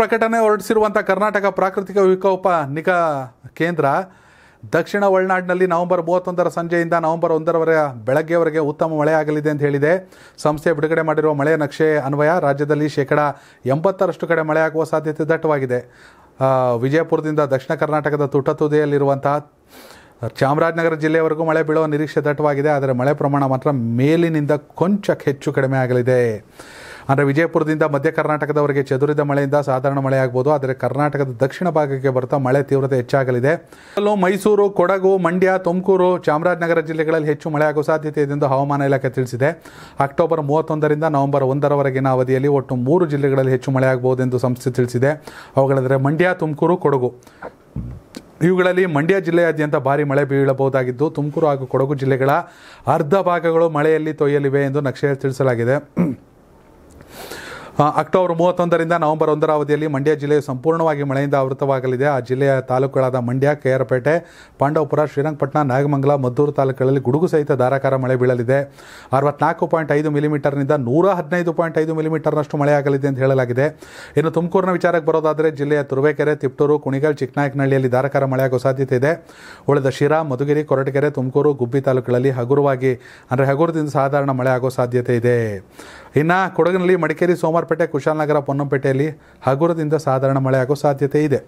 ಪ್ರಕಟಣೆ ಹೊರಡಿಸಿರುವಂಥ ಕರ್ನಾಟಕ ಪ್ರಾಕೃತಿಕ ವಿಕೋಪ ನಿಗಾ ಕೇಂದ್ರ ದಕ್ಷಿಣ ಒಳನಾಡಿನಲ್ಲಿ ನವೆಂಬರ್ ಮೂವತ್ತೊಂದರ ಸಂಜೆಯಿಂದ ನವೆಂಬರ್ ಒಂದರವರೆಗೆ ಬೆಳಗ್ಗೆವರೆಗೆ ಉತ್ತಮ ಮಳೆಯಾಗಲಿದೆ ಅಂತ ಹೇಳಿದೆ ಸಂಸ್ಥೆ ಬಿಡುಗಡೆ ಮಾಡಿರುವ ಮಳೆ ನಕ್ಷೆ ಅನ್ವಯ ರಾಜ್ಯದಲ್ಲಿ ಶೇಕಡ ಎಂಬತ್ತರಷ್ಟು ಕಡೆ ಮಳೆಯಾಗುವ ಸಾಧ್ಯತೆ ದಟ್ಟವಾಗಿದೆ ವಿಜಯಪುರದಿಂದ ದಕ್ಷಿಣ ಕರ್ನಾಟಕದ ತುದಿಯಲ್ಲಿರುವಂತಹ ಚಾಮರಾಜನಗರ ಜಿಲ್ಲೆಯವರೆಗೂ ಮಳೆ ಬೀಳುವ ನಿರೀಕ್ಷೆ ದಟ್ಟವಾಗಿದೆ ಆದರೆ ಮಳೆ ಪ್ರಮಾಣ ಮಾತ್ರ ಮೇಲಿನಿಂದ ಕೊಂಚಕ್ಕೆ ಹೆಚ್ಚು ಕಡಿಮೆ ಆಗಲಿದೆ ಅಂದರೆ ವಿಜಯಪುರದಿಂದ ಮಧ್ಯ ಕರ್ನಾಟಕದವರೆಗೆ ಚದುರಿದ ಮಳೆಯಿಂದ ಸಾಧಾರಣ ಮಳೆಯಾಗಬಹುದು ಆದರೆ ಕರ್ನಾಟಕದ ದಕ್ಷಿಣ ಭಾಗಕ್ಕೆ ಬರ್ತಾ ಮಳೆ ತೀವ್ರತೆ ಹೆಚ್ಚಾಗಲಿದೆ ಅಲ್ಲೂ ಮೈಸೂರು ಕೊಡಗು ಮಂಡ್ಯ ತುಮಕೂರು ಚಾಮರಾಜನಗರ ಜಿಲ್ಲೆಗಳಲ್ಲಿ ಹೆಚ್ಚು ಮಳೆಯಾಗುವ ಸಾಧ್ಯತೆ ಇದೆ ಎಂದು ಹವಾಮಾನ ಇಲಾಖೆ ತಿಳಿಸಿದೆ ಅಕ್ಟೋಬರ್ ಮೂವತ್ತೊಂದರಿಂದ ನವೆಂಬರ್ ಒಂದರವರೆಗಿನ ಅವಧಿಯಲ್ಲಿ ಒಟ್ಟು ಮೂರು ಜಿಲ್ಲೆಗಳಲ್ಲಿ ಹೆಚ್ಚು ಮಳೆಯಾಗಬಹುದು ಎಂದು ಸಂಸ್ಥೆ ತಿಳಿಸಿದೆ ಅವುಗಳೆಂದರೆ ಮಂಡ್ಯ ತುಮಕೂರು ಕೊಡಗು ಇವುಗಳಲ್ಲಿ ಮಂಡ್ಯ ಜಿಲ್ಲೆಯಾದ್ಯಂತ ಭಾರಿ ಮಳೆ ಬೀಳಬಹುದಾಗಿದ್ದು ತುಮಕೂರು ಹಾಗೂ ಕೊಡಗು ಜಿಲ್ಲೆಗಳ ಅರ್ಧ ಭಾಗಗಳು ಮಳೆಯಲ್ಲಿ ತೊಯ್ಯಲಿವೆ ಎಂದು ನಕ್ಷೆಯಲ್ಲಿ ತಿಳಿಸಲಾಗಿದೆ ಅಕ್ಟೋಬರ್ ಮೂವತ್ತೊಂದರಿಂದ ನವೆಂಬರ್ ಒಂದರ ಅವಧಿಯಲ್ಲಿ ಮಂಡ್ಯ ಜಿಲ್ಲೆಯು ಸಂಪೂರ್ಣವಾಗಿ ಮಳೆಯಿಂದ ಆವೃತವಾಗಲಿದೆ ಆ ಜಿಲ್ಲೆಯ ತಾಲೂಕುಗಳಾದ ಮಂಡ್ಯ ಕೆಆರ್ಪೇಟೆ ಪಾಂಡವಪುರ ಶ್ರೀರಂಗಪಟ್ಟಣ ನಾಗಮಂಗಲ ಮದ್ದೂರು ತಾಲೂಕುಗಳಲ್ಲಿ ಗುಡುಗು ಸಹಿತ ಧಾರಾಕಾರ ಮಳೆ ಬೀಳಲಿದೆ ಅರವತ್ನಾಲ್ಕು ಪಾಯಿಂಟ್ ಐದು ಮಿಲಿಮೀಟರ್ನಿಂದ ನೂರ ಹದಿನೈದು ಪಾಯಿಂಟ್ ಐದು ಮಿಲಿಮೀಟರ್ನಷ್ಟು ಮಳೆಯಾಗಲಿದೆ ಅಂತ ಹೇಳಲಾಗಿದೆ ಇನ್ನು ತುಮಕೂರಿನ ವಿಚಾರಕ್ಕೆ ಬರೋದಾದರೆ ಜಿಲ್ಲೆಯ ತುರುವೇಕೆರೆ ತಿಪ್ಟೂರು ಕುಣಿಗಲ್ ಚಿಕ್ಕನಾಯಕನಹಳ್ಳಿಯಲ್ಲಿ ಧಾರಾಕಾರ ಮಳೆಯಾಗುವ ಸಾಧ್ಯತೆ ಇದೆ ಉಳಿದ ಶಿರಾ ಮಧುಗಿರಿ ಕೊರಟಗೆರೆ ತುಮಕೂರು ಗುಬ್ಬಿ ತಾಲೂಕುಗಳಲ್ಲಿ ಹಗುರವಾಗಿ ಅಂದರೆ ಹಗುರದಿಂದ ಸಾಧಾರಣ ಮಳೆ ಆಗೋ ಸಾಧ್ಯತೆ ಇದೆ ಇನ್ನು ಕೊಡಗಿನಲ್ಲಿ ಮಡಿಕೇರಿ ಸೋಮವಾರ ಹೊಸಪೇಟೆ ಕುಶಾಲನಗರ ಪೊನ್ನಂಪೇಟೆಯಲ್ಲಿ ಹಗುರದಿಂದ ಸಾಧಾರಣ ಮಳೆಯಾಗುವ ಸಾಧ್ಯತೆ ಇದೆ